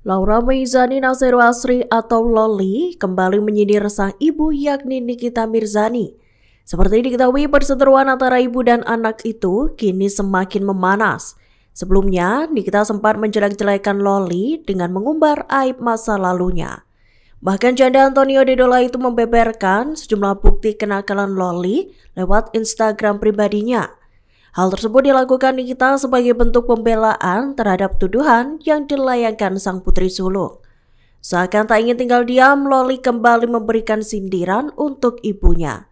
Laura Meizani Nasir Asri atau Loli kembali menyindir sang ibu yakni Nikita Mirzani. Seperti diketahui perseteruan antara ibu dan anak itu kini semakin memanas. Sebelumnya, Nikita sempat menjelek-jelekan Loli dengan mengumbar aib masa lalunya. Bahkan janda Antonio Dedola itu membeberkan sejumlah bukti kenakalan Loli lewat Instagram pribadinya. Hal tersebut dilakukan Nikita sebagai bentuk pembelaan terhadap tuduhan yang dilayangkan sang putri sulung. Seakan tak ingin tinggal diam, Loli kembali memberikan sindiran untuk ibunya.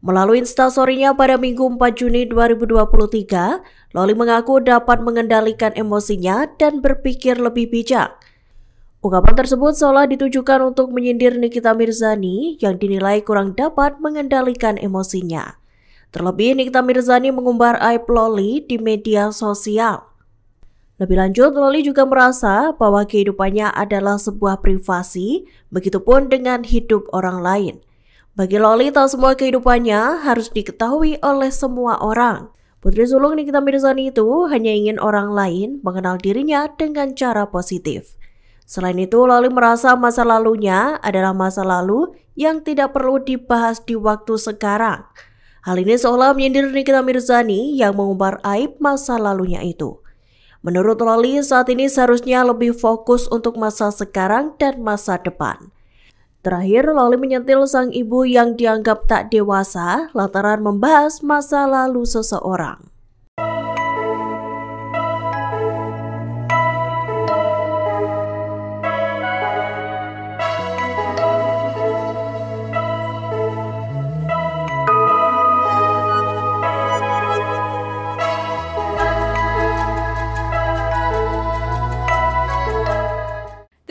Melalui instastorynya pada Minggu 4 Juni 2023, Loli mengaku dapat mengendalikan emosinya dan berpikir lebih bijak. Ungkapan tersebut seolah ditujukan untuk menyindir Nikita Mirzani yang dinilai kurang dapat mengendalikan emosinya. Terlebih Nikita Mirzani mengumbar aib Loli di media sosial. Lebih lanjut, Loli juga merasa bahwa kehidupannya adalah sebuah privasi, begitupun dengan hidup orang lain. Bagi Loli, tak semua kehidupannya harus diketahui oleh semua orang. Putri sulung Nikita Mirzani itu hanya ingin orang lain mengenal dirinya dengan cara positif. Selain itu, Loli merasa masa lalunya adalah masa lalu yang tidak perlu dibahas di waktu sekarang. Hal ini seolah menyindir Nikita Mirzani yang mengumbar aib masa lalunya itu. Menurut Loli, saat ini seharusnya lebih fokus untuk masa sekarang dan masa depan. Terakhir, Loli menyentil sang ibu yang dianggap tak dewasa lantaran membahas masa lalu seseorang.